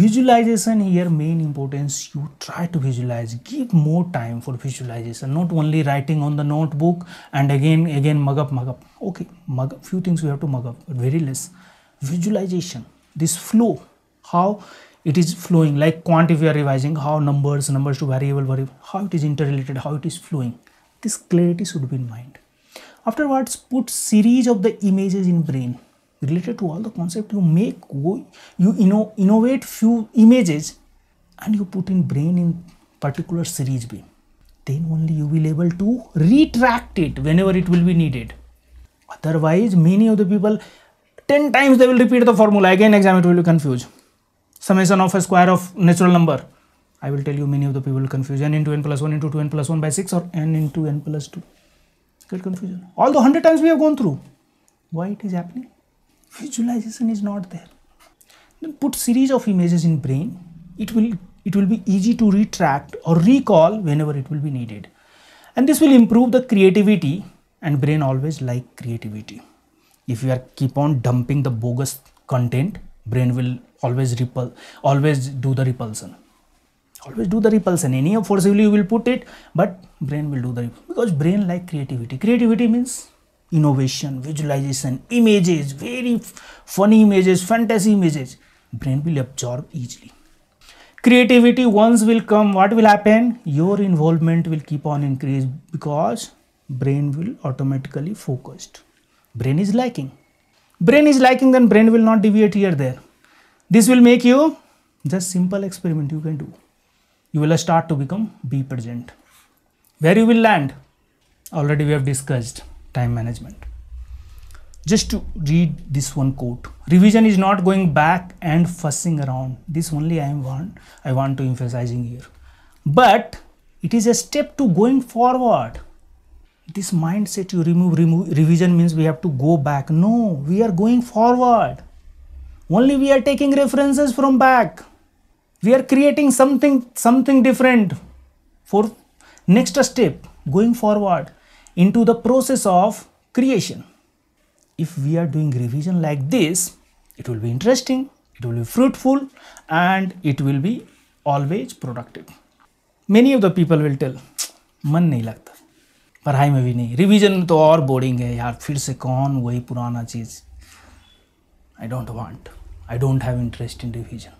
visualization here main importance you try to visualize give more time for visualization not only writing on the notebook and again again mug up mug up okay mug up few things we have to mug up but very less visualization this flow how it is flowing like quant if you are revising how numbers numbers to variable variable how it is interrelated how it is flowing this clarity should be in mind Afterwards, put series of the images in brain related to all the concept you make, you know innovate few images and you put in brain in particular series beam Then only you will able to retract it whenever it will be needed. Otherwise, many of the people 10 times they will repeat the formula again exam it will be confused. Summation of a square of natural number. I will tell you many of the people confuse n into n plus 1 into 2n plus 1 by 6 or n into n plus 2. Still confusion. Although 100 times we have gone through. Why it is happening? Visualization is not there. Then put series of images in brain. It will, it will be easy to retract or recall whenever it will be needed. And this will improve the creativity and brain always like creativity. If we are keep on dumping the bogus content, brain will always repel, always do the repulsion always do the repulsion any of forcibly you will put it but brain will do the because brain like creativity creativity means innovation visualization images very funny images fantasy images brain will absorb easily creativity once will come what will happen your involvement will keep on increase because brain will automatically focused brain is lacking brain is lacking then brain will not deviate here there this will make you just simple experiment you can do you will start to become be present where you will land already we have discussed time management just to read this one quote revision is not going back and fussing around this only i want i want to emphasizing here but it is a step to going forward this mindset you remove, remove revision means we have to go back no we are going forward only we are taking references from back we are creating something something different for next step going forward into the process of creation if we are doing revision like this it will be interesting it will be fruitful and it will be always productive many of the people will tell "Man नहीं लगता पढ़ाई में revision to revision तो और boring है यार फिर से कौन वही पुराना चीज़ don't want. I don't have interest in revision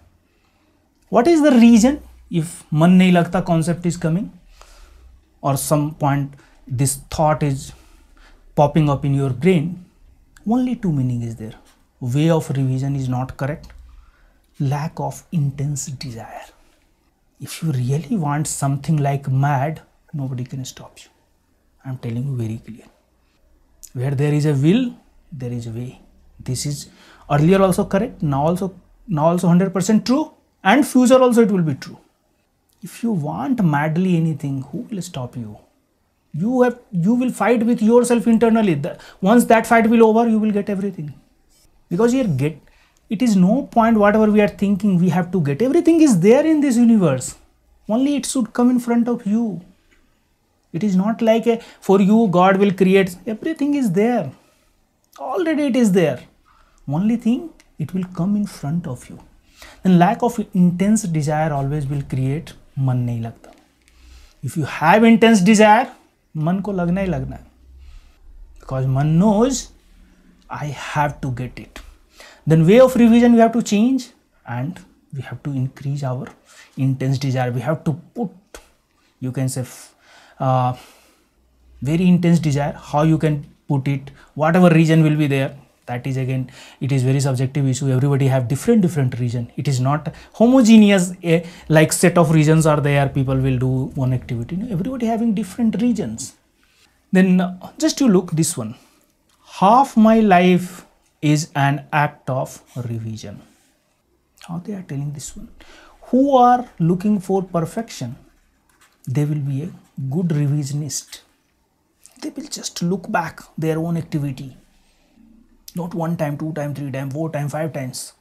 what is the reason if man nahi lagta concept is coming or some point this thought is popping up in your brain only two meaning is there way of revision is not correct lack of intense desire if you really want something like mad nobody can stop you i'm telling you very clear where there is a will there is a way this is earlier also correct now also now also 100% true and future also it will be true if you want madly anything who will stop you you have you will fight with yourself internally the, once that fight will over you will get everything because you get it is no point whatever we are thinking we have to get everything is there in this universe only it should come in front of you it is not like a, for you god will create everything is there already it is there only thing it will come in front of you then lack of intense desire always will create man nahi lagta if you have intense desire man ko lagna hi lagna because man knows i have to get it then way of revision we have to change and we have to increase our intense desire we have to put you can say uh, very intense desire how you can put it whatever reason will be there that is again it is very subjective issue everybody have different different region it is not homogeneous A eh, like set of regions are there people will do one activity no, everybody having different regions then just you look this one half my life is an act of revision how they are telling this one who are looking for perfection they will be a good revisionist they will just look back their own activity not one time two time three time four time five times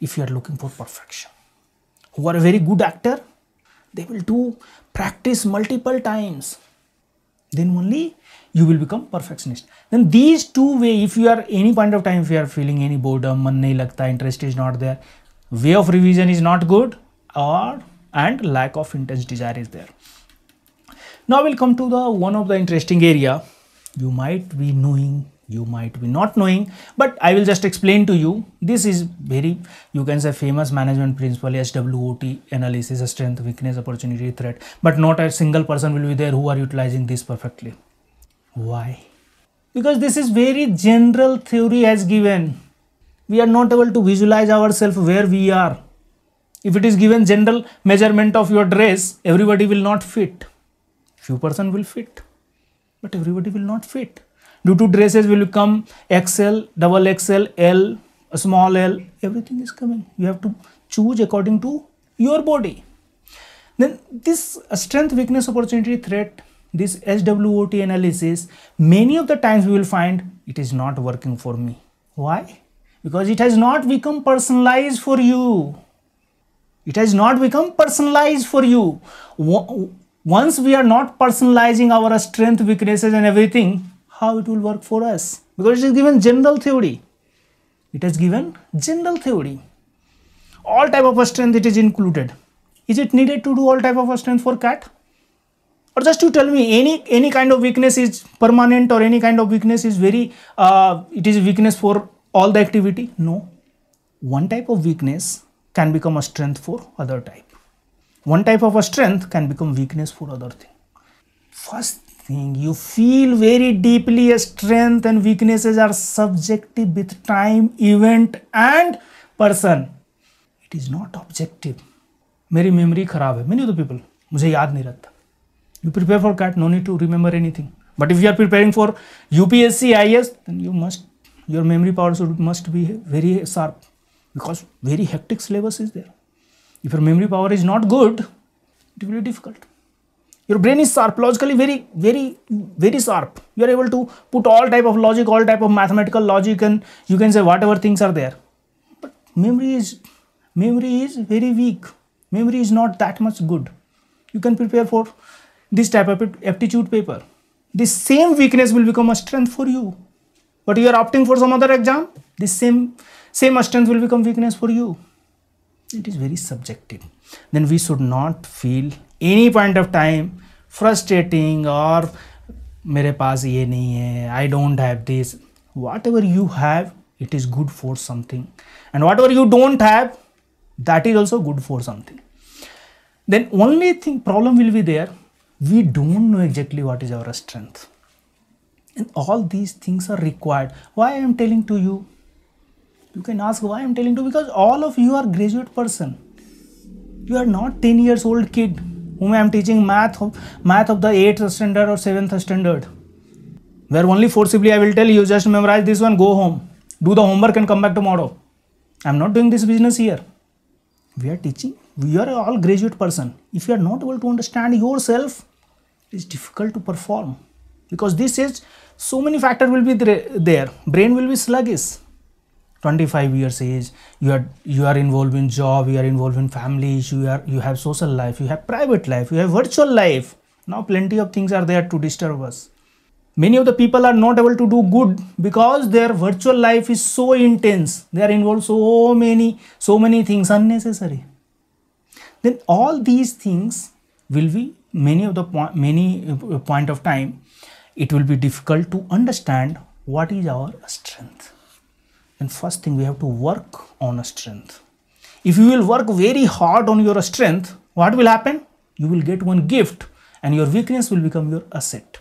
if you are looking for perfection who are a very good actor they will do practice multiple times then only you will become perfectionist then these two way if you are any point of time if you are feeling any boredom man nahi lagta interest is not there way of revision is not good or and lack of intense desire is there now we'll come to the one of the interesting area you might be knowing you might be not knowing but i will just explain to you this is very you can say famous management principle swot analysis strength weakness opportunity threat but not a single person will be there who are utilizing this perfectly why because this is very general theory as given we are not able to visualize ourselves where we are if it is given general measurement of your dress everybody will not fit few person will fit but everybody will not fit due to dresses will become xl double xl l small l everything is coming you have to choose according to your body then this strength weakness opportunity threat this swot analysis many of the times we will find it is not working for me why because it has not become personalized for you it has not become personalized for you once we are not personalizing our strength weaknesses and everything how it will work for us because it is given general theory it has given general theory all type of strength it is included is it needed to do all type of strength for cat or just to tell me any any kind of weakness is permanent or any kind of weakness is very uh, it is weakness for all the activity no one type of weakness can become a strength for other type one type of a strength can become weakness for other thing first thing you feel very deeply strength and weaknesses are subjective with time event and person it is not objective मेरी memory खराब है many of the people मुझे याद नहीं रहता you prepare for CAT no need to remember anything but if you are preparing for U P S C I S then you must your memory power should must be very sharp because very hectic syllabus is there if your memory power is not good it will difficult your brain is sharp logically very very very sharp you are able to put all type of logic all type of mathematical logic and you can say whatever things are there but memory is memory is very weak memory is not that much good you can prepare for this type of aptitude paper this same weakness will become a strength for you but you are opting for some other exam this same same strength will become weakness for you it is very subjective then we should not feel any point of time frustrating or मेरे पास ये नहीं है I don't have this whatever you have it is good for something and whatever you don't have that is also then only thing problem will be there we don't know exactly what is our strength and all these things are required why i am telling to you you can ask why i am telling to you because all of you are graduate person you are not 10 years old kid whom I am teaching math of, math of the 8th standard or 7th standard where only forcibly I will tell you just memorize this one go home do the homework and come back tomorrow I am not doing this business here we are teaching we are all graduate person if you are not able to understand yourself it's difficult to perform because this is so many factor will be there brain will be sluggish 25 years age you are you are involved in job you are involved in families, you are you have social life you have private life you have virtual life now plenty of things are there to disturb us many of the people are not able to do good because their virtual life is so intense they are involved so many so many things unnecessary then all these things will be many of the po many uh, point of time it will be difficult to understand what is our strength then first thing we have to work on a strength if you will work very hard on your strength what will happen you will get one gift and your weakness will become your asset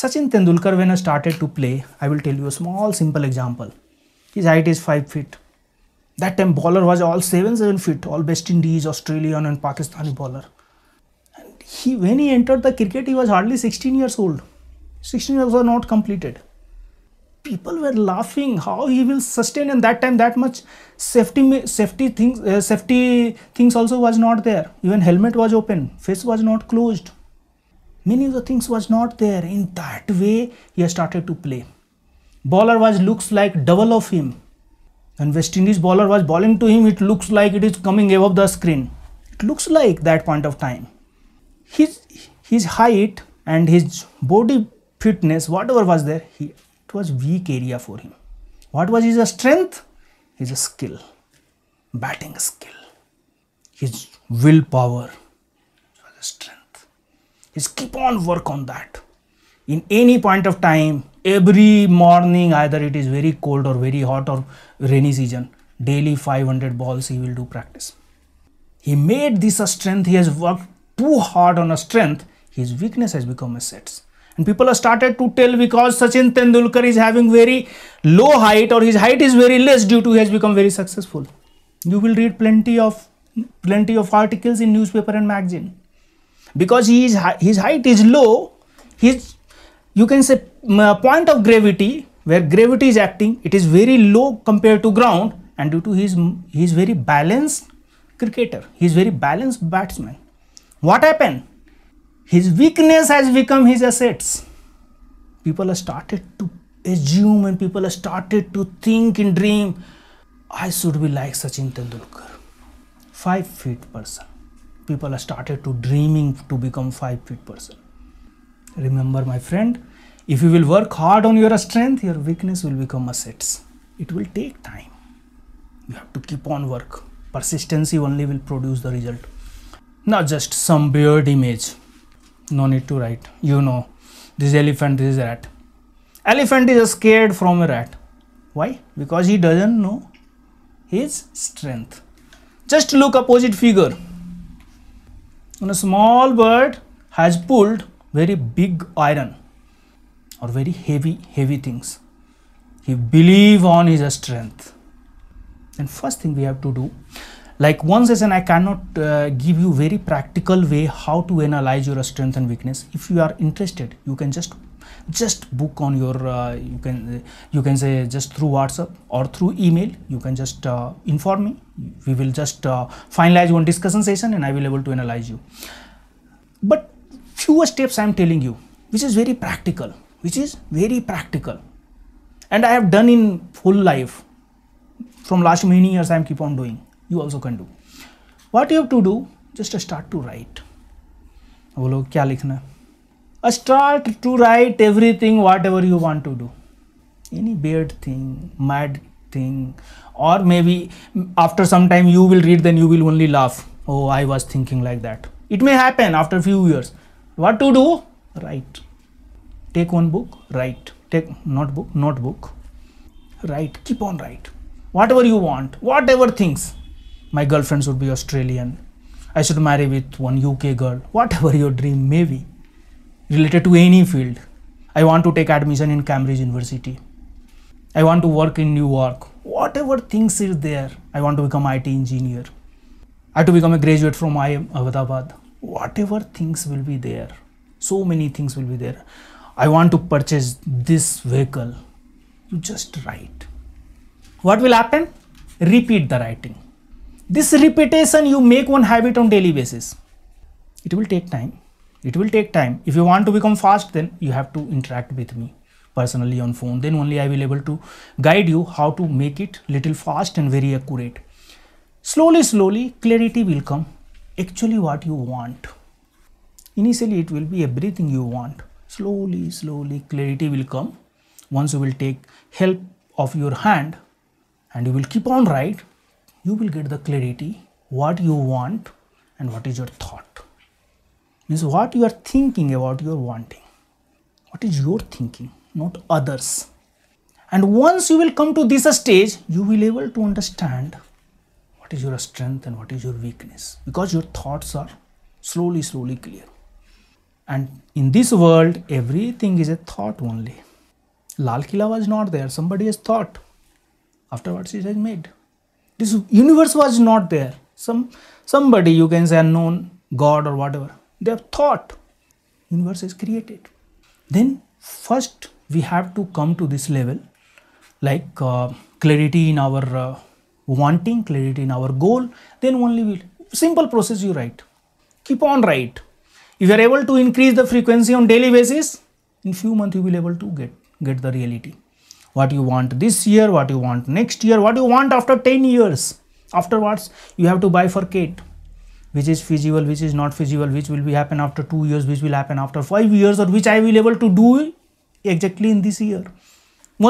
sachin tendulkar when i started to play i will tell you a small simple example his height is 5 feet that time bowler was all 7 7 feet all best indies australian and pakistani bowler and he when he entered the cricket he was hardly 16 years old 16 years were not completed people were laughing how he will sustain in that time that much safety safety things uh, safety things also was not there even helmet was open face was not closed many of the things was not there in that way he started to play baller was looks like double of him and west indies baller was bowling to him it looks like it is coming above the screen it looks like that point of time his his height and his body fitness whatever was there he it was weak area for him. What was his strength? His skill, batting skill, his willpower, his strength. He's keep on work on that. In any point of time, every morning, either it is very cold or very hot or rainy season, daily 500 balls he will do practice. He made this a strength. He has worked too hard on a strength. His weakness has become a sets. And people have started to tell because Sachin Tendulkar is having very low height or his height is very less due to he has become very successful. You will read plenty of plenty of articles in newspaper and magazine because he is his height is low. His you can say uh, point of gravity where gravity is acting it is very low compared to ground and due to his he is very balanced cricketer he is very balanced batsman what happened his weakness has become his assets. People started to assume and people started to think and dream, I should be like Sachin Tendulkar, five feet person. People started to dreaming to become five feet person. Remember my friend, if you will work hard on your strength, your weakness will become assets. It will take time. You have to keep on work. Persistency only will produce the result. Not just some weird image no need to write you know this elephant this is rat elephant is scared from a rat why because he doesn't know his strength just look opposite figure When a small bird has pulled very big iron or very heavy heavy things he believe on his strength and first thing we have to do like once session, i cannot uh, give you very practical way how to analyze your strength and weakness if you are interested you can just just book on your uh, you can you can say just through whatsapp or through email you can just uh, inform me we will just uh, finalize one discussion session and i will able to analyze you but few steps i am telling you which is very practical which is very practical and i have done in full life from last many years i am keep on doing you also can do what you have to do just start to write uh, start to write everything whatever you want to do any weird thing mad thing or maybe after some time you will read then you will only laugh oh i was thinking like that it may happen after a few years what to do write take one book write take notebook notebook write keep on write whatever you want whatever things my girlfriend should be Australian, I should marry with one UK girl, whatever your dream may be, related to any field. I want to take admission in Cambridge University. I want to work in New York. Whatever things is there, I want to become IT engineer. I have to become a graduate from IIM Ahmedabad. Whatever things will be there, so many things will be there. I want to purchase this vehicle. You just write. What will happen? Repeat the writing this repetition you make one habit on daily basis it will take time it will take time if you want to become fast then you have to interact with me personally on phone then only i will able to guide you how to make it little fast and very accurate slowly slowly clarity will come actually what you want initially it will be everything you want slowly slowly clarity will come once you will take help of your hand and you will keep on right you will get the clarity what you want and what is your thought means what you are thinking about your wanting what is your thinking not others and once you will come to this stage you will able to understand what is your strength and what is your weakness because your thoughts are slowly slowly clear and in this world everything is a thought only lal kila was not there somebody has thought afterwards it has made this universe was not there some somebody you can say unknown god or whatever they have thought universe is created then first we have to come to this level like uh, clarity in our uh, wanting clarity in our goal then only we simple process you write keep on write if you are able to increase the frequency on daily basis in few months you will able to get get the reality what you want this year what you want next year what you want after 10 years afterwards you have to bifurcate which is feasible which is not feasible which will be happen after 2 years which will happen after 5 years or which i will able to do exactly in this year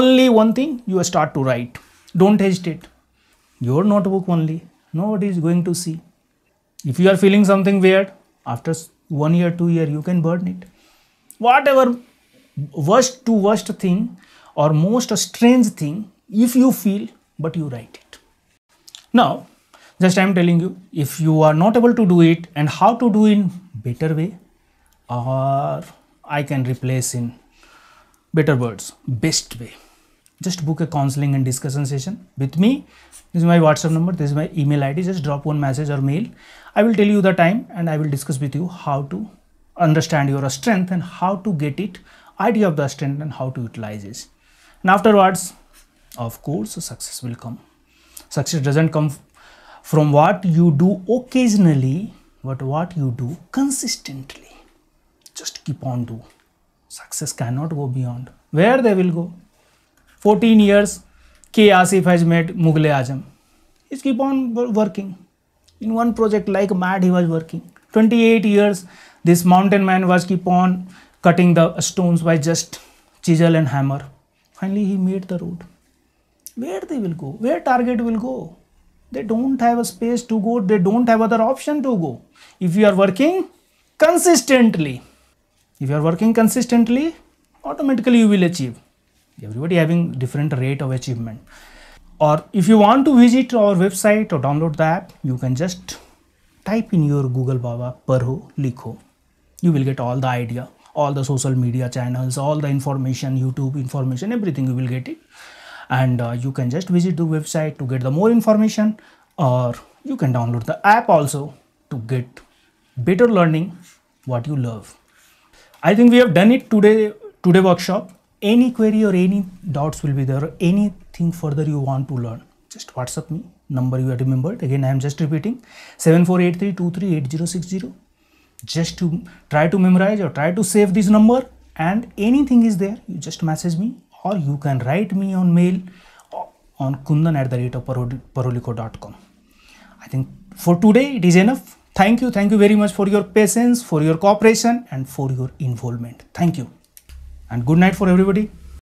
only one thing you start to write don't hesitate your notebook only nobody is going to see if you are feeling something weird after one year two year you can burn it whatever worst to worst thing or most strange thing if you feel but you write it. Now just I am telling you if you are not able to do it and how to do in better way or I can replace in better words best way just book a counseling and discussion session with me this is my whatsapp number this is my email id just drop one message or mail i will tell you the time and i will discuss with you how to understand your strength and how to get it idea of the strength and how to utilize it and afterwards of course success will come success doesn't come from what you do occasionally but what you do consistently just keep on do success cannot go beyond where they will go 14 years k asif has made mughal azam he's keep on working in one project like mad he was working 28 years this mountain man was keep on cutting the stones by just chisel and hammer Finally, he made the road. Where they will go? Where target will go? They don't have a space to go. They don't have other option to go. If you are working consistently, if you are working consistently, automatically you will achieve. Everybody having different rate of achievement. Or if you want to visit our website or download the app, you can just type in your Google Baba Parho Likho. You will get all the idea all the social media channels all the information youtube information everything you will get it and uh, you can just visit the website to get the more information or you can download the app also to get better learning what you love i think we have done it today today workshop any query or any doubts will be there anything further you want to learn just whatsapp me number you have remembered again i am just repeating 7483238060 just to try to memorize or try to save this number and anything is there you just message me or you can write me on mail on kundan at the rate of parolico.com i think for today it is enough thank you thank you very much for your patience for your cooperation and for your involvement thank you and good night for everybody